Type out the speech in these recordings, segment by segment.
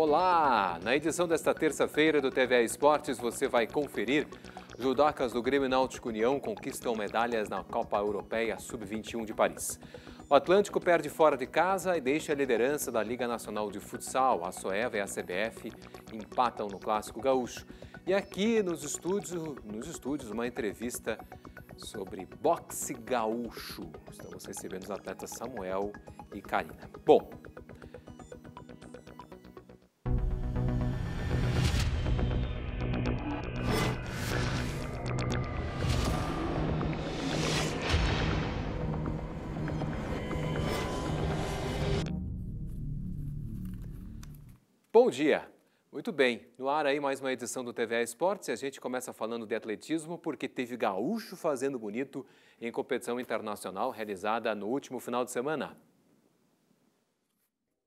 Olá! Na edição desta terça-feira do TVA Esportes, você vai conferir. Judocas do Grêmio Náutico União conquistam medalhas na Copa Europeia Sub-21 de Paris. O Atlântico perde fora de casa e deixa a liderança da Liga Nacional de Futsal. A Soeva e a CBF empatam no Clássico Gaúcho. E aqui nos estúdios, nos estúdios uma entrevista sobre boxe gaúcho. Estamos recebendo os atletas Samuel e Karina. Bom, Bom dia! Muito bem, no ar aí mais uma edição do TVA Esportes e a gente começa falando de atletismo porque teve gaúcho fazendo bonito em competição internacional realizada no último final de semana.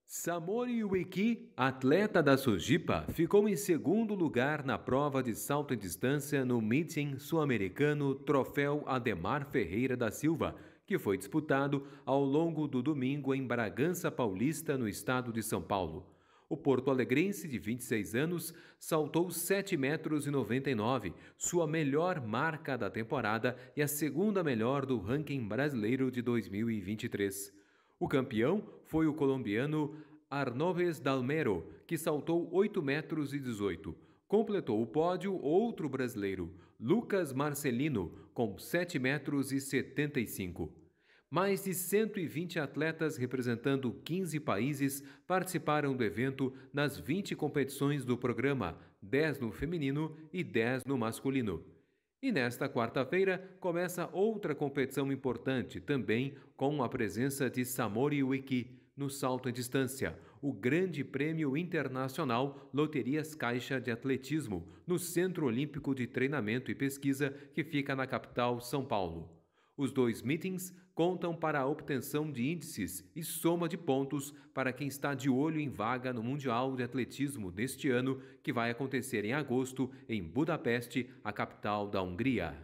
Samori Ueki, atleta da Sojipa, ficou em segundo lugar na prova de salto em distância no meeting sul-americano Troféu Ademar Ferreira da Silva, que foi disputado ao longo do domingo em Bragança Paulista, no estado de São Paulo. O Porto Alegrense, de 26 anos, saltou 7,99 metros, sua melhor marca da temporada e a segunda melhor do ranking brasileiro de 2023. O campeão foi o colombiano Arnoves Dalmero, que saltou 8,18 metros. Completou o pódio outro brasileiro, Lucas Marcelino, com 7,75 metros mais de 120 atletas representando 15 países participaram do evento nas 20 competições do programa, 10 no feminino e 10 no masculino. E nesta quarta-feira começa outra competição importante, também com a presença de Samori Wiki no salto em distância, o Grande Prêmio Internacional Loterias Caixa de Atletismo, no Centro Olímpico de Treinamento e Pesquisa que fica na capital, São Paulo. Os dois meetings contam para a obtenção de índices e soma de pontos para quem está de olho em vaga no Mundial de Atletismo deste ano, que vai acontecer em agosto em Budapeste, a capital da Hungria.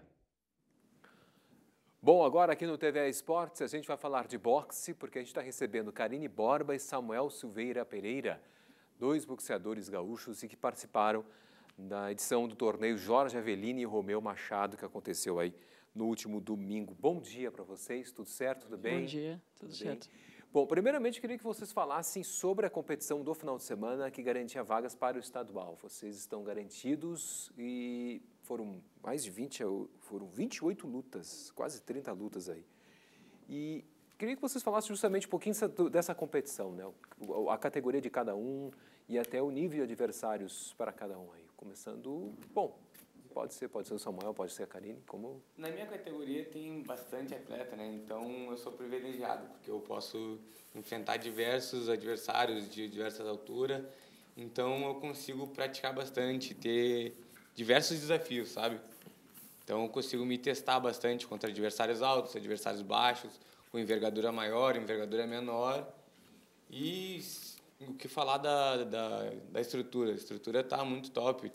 Bom, agora aqui no TV Esportes a gente vai falar de boxe, porque a gente está recebendo Karine Borba e Samuel Silveira Pereira, dois boxeadores gaúchos e que participaram da edição do torneio Jorge Aveline e Romeu Machado, que aconteceu aí no último domingo. Bom dia para vocês, tudo certo? Tudo bem? Bom dia, tudo, tudo certo. Bem? Bom, primeiramente queria que vocês falassem sobre a competição do final de semana que garantia vagas para o estadual. Vocês estão garantidos e foram mais de 20, foram 28 lutas, quase 30 lutas aí. E queria que vocês falassem justamente um pouquinho dessa competição, né? A categoria de cada um e até o nível de adversários para cada um aí. Começando, bom, Pode ser, pode ser o Samuel, pode ser a Karine, como... Na minha categoria tem bastante atleta, né? Então eu sou privilegiado, porque eu posso enfrentar diversos adversários de diversas alturas. Então eu consigo praticar bastante, ter diversos desafios, sabe? Então eu consigo me testar bastante contra adversários altos, adversários baixos, com envergadura maior, envergadura menor. E o que falar da, da, da estrutura? A estrutura está muito top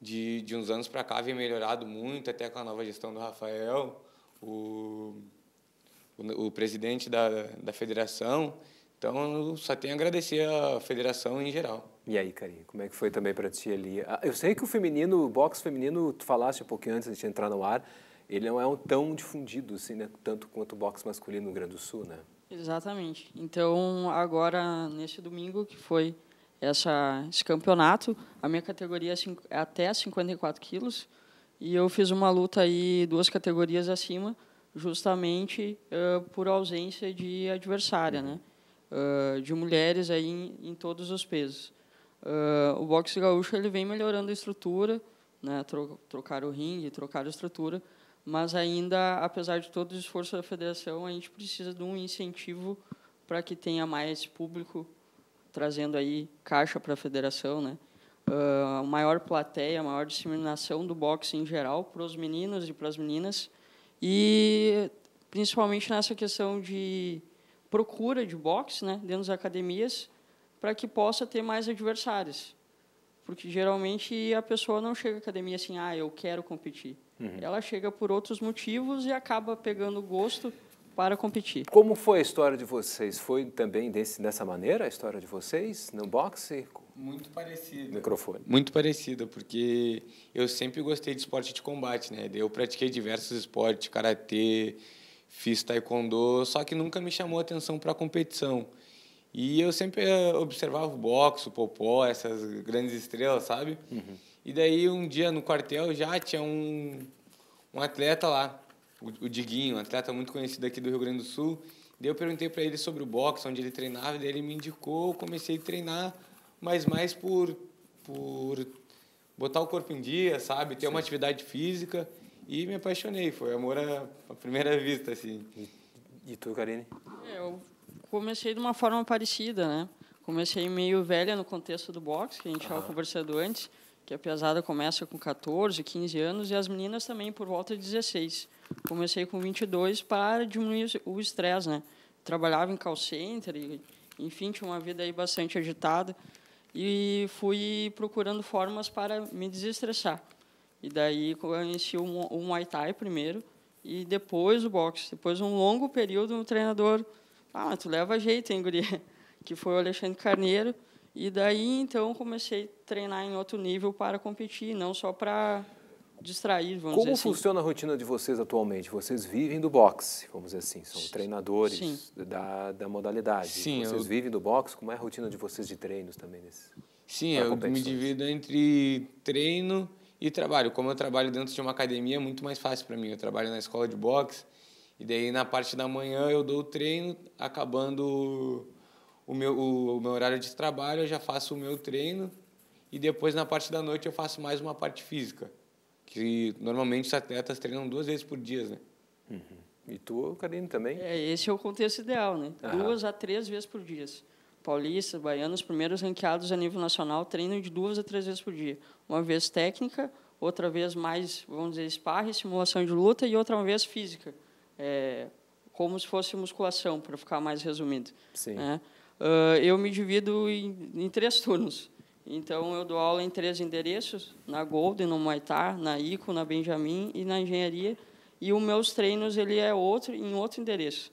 de, de uns anos para cá vem melhorado muito, até com a nova gestão do Rafael, o, o, o presidente da, da federação. Então, eu só tenho a agradecer à federação em geral. E aí, Karine como é que foi também para ti ali? Ah, eu sei que o feminino, o boxe feminino, tu falaste um pouquinho antes de entrar no ar, ele não é um tão difundido, assim, né? tanto quanto o boxe masculino no Rio Grande do Sul, né? Exatamente. Então, agora, neste domingo, que foi essa, esse campeonato. A minha categoria é, é até 54 quilos. E eu fiz uma luta aí duas categorias acima, justamente uh, por ausência de adversária, né? Uh, de mulheres aí em, em todos os pesos. Uh, o boxe gaúcho ele vem melhorando a estrutura, né? Tro trocar o ringue, trocar a estrutura, mas ainda, apesar de todo o esforço da federação, a gente precisa de um incentivo para que tenha mais público trazendo aí caixa para a federação, né? Uh, maior plateia, maior disseminação do boxe em geral para os meninos e para as meninas e principalmente nessa questão de procura de boxe, né, dentro das academias, para que possa ter mais adversários, porque geralmente a pessoa não chega à academia assim, ah, eu quero competir. Uhum. Ela chega por outros motivos e acaba pegando gosto para competir. Como foi a história de vocês? Foi também desse, dessa maneira a história de vocês no boxe? Muito parecida. Microfone. Muito parecida, porque eu sempre gostei de esporte de combate, né? Eu pratiquei diversos esportes, karatê, fiz taekwondo, só que nunca me chamou atenção para competição. E eu sempre eh, observava o boxe, o popó, essas grandes estrelas, sabe? Uhum. E daí um dia no quartel já tinha um, um atleta lá o, Diguinho, um atleta muito conhecido aqui do Rio Grande do Sul. Daí eu perguntei para ele sobre o boxe, onde ele treinava, e daí ele me indicou, comecei a treinar, mas mais por, por botar o corpo em dia, sabe? Ter Sim. uma atividade física. E me apaixonei, foi amor à, primeira vista, assim. E, tu, Karine? É, eu comecei de uma forma parecida, né? Comecei meio velha no contexto do boxe, que a gente estava conversando antes que a pesada começa com 14, 15 anos e as meninas também por volta de 16. Comecei com 22 para diminuir o estresse, né? Trabalhava em call center, e, enfim, tinha uma vida aí bastante agitada e fui procurando formas para me desestressar. E daí conheci o, o Muay Thai primeiro e depois o boxe. Depois um longo período o treinador, ah, tu leva jeito, hein, guria? Que foi o Alexandre Carneiro e daí, então, comecei a treinar em outro nível para competir, não só para distrair, vamos Como dizer assim. funciona a rotina de vocês atualmente? Vocês vivem do boxe, vamos dizer assim, são treinadores da, da modalidade. Sim, vocês eu... vivem do boxe, como é a rotina de vocês de treinos também? Nesse, Sim, eu me divido entre treino e trabalho. Como eu trabalho dentro de uma academia, é muito mais fácil para mim. Eu trabalho na escola de boxe e daí na parte da manhã eu dou o treino, acabando o meu, o, o meu horário de trabalho, eu já faço o meu treino e depois na parte da noite eu faço mais uma parte física, que normalmente os atletas treinam duas vezes por dia, né? Uhum. E tu, Karine, também? É, esse é o contexto ideal, né? Aham. Duas a três vezes por dia. Paulistas, baianos, primeiros ranqueados a nível nacional treinam de duas a três vezes por dia. Uma vez técnica, outra vez mais, vamos dizer, esparre simulação de luta e outra vez física. É, como se fosse musculação, para ficar mais resumido. Sim. Né? Ah, eu me divido em, em, três turnos. Então, eu dou aula em três endereços, na Golden, no Maitá, na ICO, na Benjamin e na Engenharia. E os meus treinos ele é outro em outro endereço.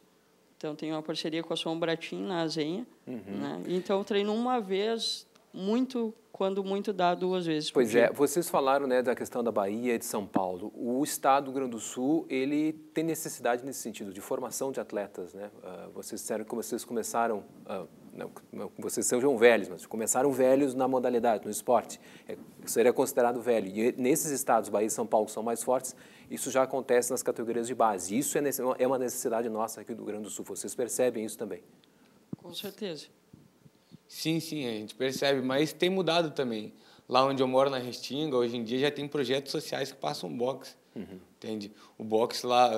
Então, tenho uma parceria com a Sombratim, na Azenha. Uhum. Né? Então, treino uma vez muito, quando muito, dá duas vezes. Pois é, dia. é, vocês falaram né, da questão da Bahia e de São Paulo. O estado do Rio Grande do Sul, ele tem necessidade nesse sentido, de formação de atletas. Né? Uh, vocês disseram que vocês começaram, uh, não, não, vocês são velhos, mas começaram velhos na modalidade, no esporte. É, seria considerado velho. E nesses estados, Bahia e São Paulo, que são mais fortes, isso já acontece nas categorias de base. Isso é, é uma necessidade nossa aqui do Rio Grande do Sul. Vocês percebem isso também? Com certeza. Sim, sim, a gente percebe, mas tem mudado também. Lá onde eu moro, na Restinga, hoje em dia já tem projetos sociais que passam boxe, uhum. entende? O boxe lá,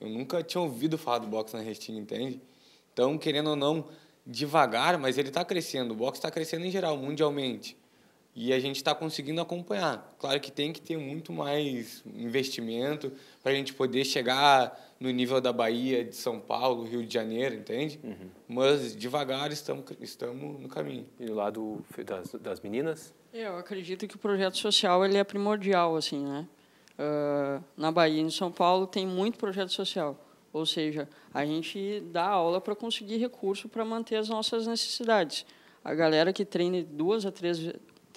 eu nunca tinha ouvido falar do boxe na Restinga, entende? Então, querendo ou não, devagar, mas ele está crescendo, o boxe está crescendo em geral, mundialmente e a gente está conseguindo acompanhar. Claro que tem que ter muito mais investimento para a gente poder chegar no nível da Bahia, de São Paulo, Rio de Janeiro, entende? Uhum. Mas devagar estamos estamos no caminho. E do lado das, das meninas? Eu acredito que o projeto social ele é primordial assim, né? Uh, na Bahia, em São Paulo tem muito projeto social. Ou seja, a gente dá aula para conseguir recurso para manter as nossas necessidades. A galera que treina duas a três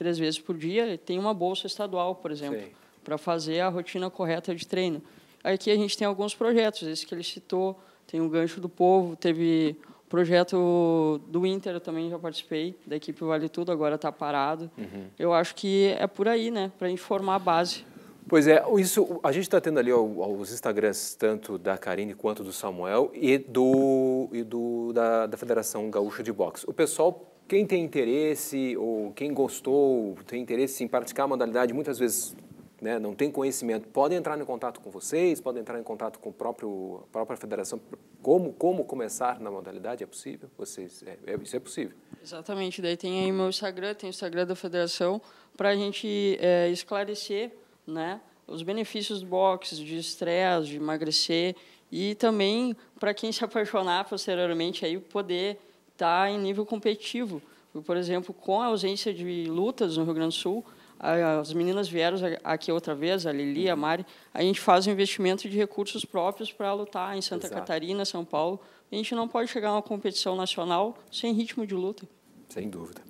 três vezes por dia, tem uma bolsa estadual, por exemplo, para fazer a rotina correta de treino. Aqui a gente tem alguns projetos, esse que ele citou, tem o Gancho do Povo, teve projeto do Inter eu também já participei, da equipe Vale Tudo, agora está parado. Uhum. Eu acho que é por aí, né, para informar a base. Pois é, isso a gente está tendo ali os Instagrams tanto da Karine quanto do Samuel e do e do da, da Federação Gaúcha de Boxe. O pessoal quem tem interesse ou quem gostou, tem interesse em praticar a modalidade, muitas vezes né, não tem conhecimento, pode entrar em contato com vocês, pode entrar em contato com o próprio, a própria federação. Como, como começar na modalidade? É possível? Vocês, é, é, isso é possível. Exatamente. Daí tem aí meu Instagram, tem o Instagram da federação, para a gente é, esclarecer né, os benefícios do boxe, de estresse, de emagrecer, e também para quem se apaixonar posteriormente, aí poder está em nível competitivo. Por exemplo, com a ausência de lutas no Rio Grande do Sul, as meninas vieram aqui outra vez, a Lili, a uhum. Mari, a gente faz um investimento de recursos próprios para lutar em Santa Exato. Catarina, São Paulo. A gente não pode chegar a uma competição nacional sem ritmo de luta. Sem dúvida.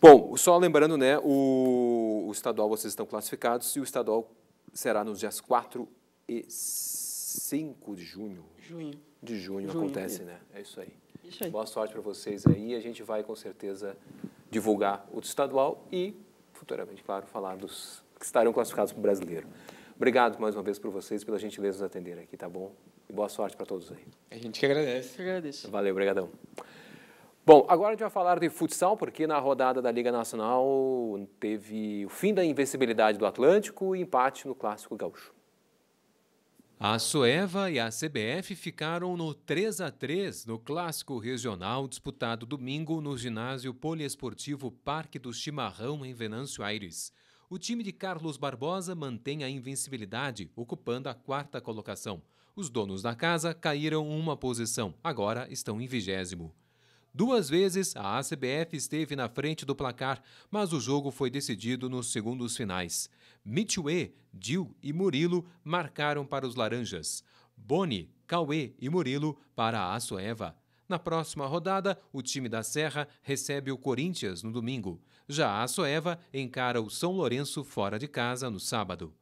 Bom, só lembrando, né, o, o estadual vocês estão classificados e o estadual será nos dias 4 e 5 de junho. Junho. De junho, junho acontece, é. né? É isso aí. Isso aí. Boa sorte para vocês aí. A gente vai com certeza divulgar o estadual e futuramente, claro, falar dos que estarão classificados para o brasileiro. Obrigado mais uma vez por vocês, pela gentileza de nos atender aqui, tá bom? E boa sorte para todos aí. A gente que agradece. Que agradece. Valeu, obrigadão. Bom, agora a gente vai falar de futsal, porque na rodada da Liga Nacional teve o fim da invencibilidade do Atlântico e empate no Clássico Gaúcho. A Soeva e a CBF ficaram no 3 a 3 no clássico regional disputado domingo no ginásio poliesportivo Parque do Chimarrão em Venâncio Aires. O time de Carlos Barbosa mantém a invencibilidade, ocupando a quarta colocação. Os donos da casa caíram uma posição, agora estão em vigésimo. Duas vezes a ACBF esteve na frente do placar, mas o jogo foi decidido nos segundos finais. Mitchue, Dil e Murilo marcaram para os laranjas. Boni, Cauê e Murilo para a Açoeva. Na próxima rodada, o time da Serra recebe o Corinthians no domingo. Já a Açoeva encara o São Lourenço fora de casa no sábado.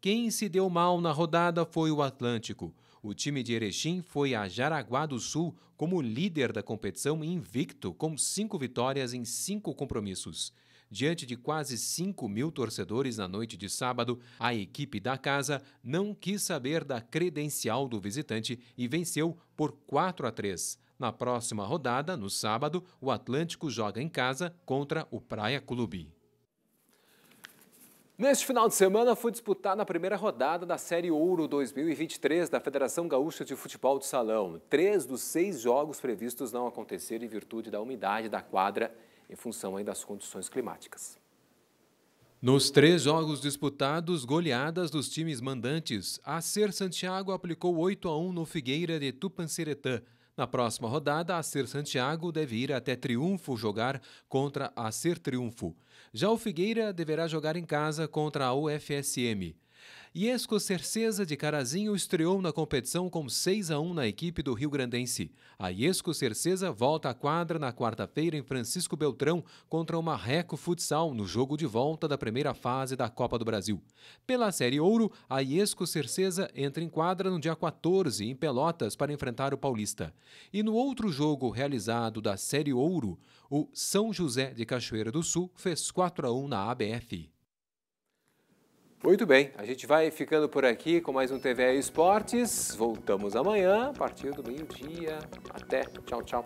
Quem se deu mal na rodada foi o Atlântico. O time de Erechim foi a Jaraguá do Sul como líder da competição invicto, com cinco vitórias em cinco compromissos. Diante de quase 5 mil torcedores na noite de sábado, a equipe da casa não quis saber da credencial do visitante e venceu por 4 a 3. Na próxima rodada, no sábado, o Atlântico joga em casa contra o Praia Clube. Neste final de semana foi disputada a primeira rodada da Série Ouro 2023 da Federação Gaúcha de Futebol de Salão. Três dos seis jogos previstos não aconteceram em virtude da umidade da quadra, em função aí das condições climáticas. Nos três jogos disputados, goleadas dos times mandantes, a Ser Santiago aplicou 8 a 1 no Figueira de Tupanceretã. Na próxima rodada, a Ser Santiago deve ir até Triunfo jogar contra a Ser Triunfo. Já o Figueira deverá jogar em casa contra a UFSM. Iesco Cercesa de Carazinho estreou na competição com 6 a 1 na equipe do Rio Grandense. A Iesco Cercesa volta à quadra na quarta-feira em Francisco Beltrão contra o Marreco Futsal no jogo de volta da primeira fase da Copa do Brasil. Pela Série Ouro, a Iesco Cercesa entra em quadra no dia 14 em Pelotas para enfrentar o Paulista. E no outro jogo realizado da Série Ouro, o São José de Cachoeira do Sul fez 4 a 1 na ABF. Muito bem, a gente vai ficando por aqui com mais um TV Esportes. Voltamos amanhã a partir do meio-dia. Até, tchau, tchau.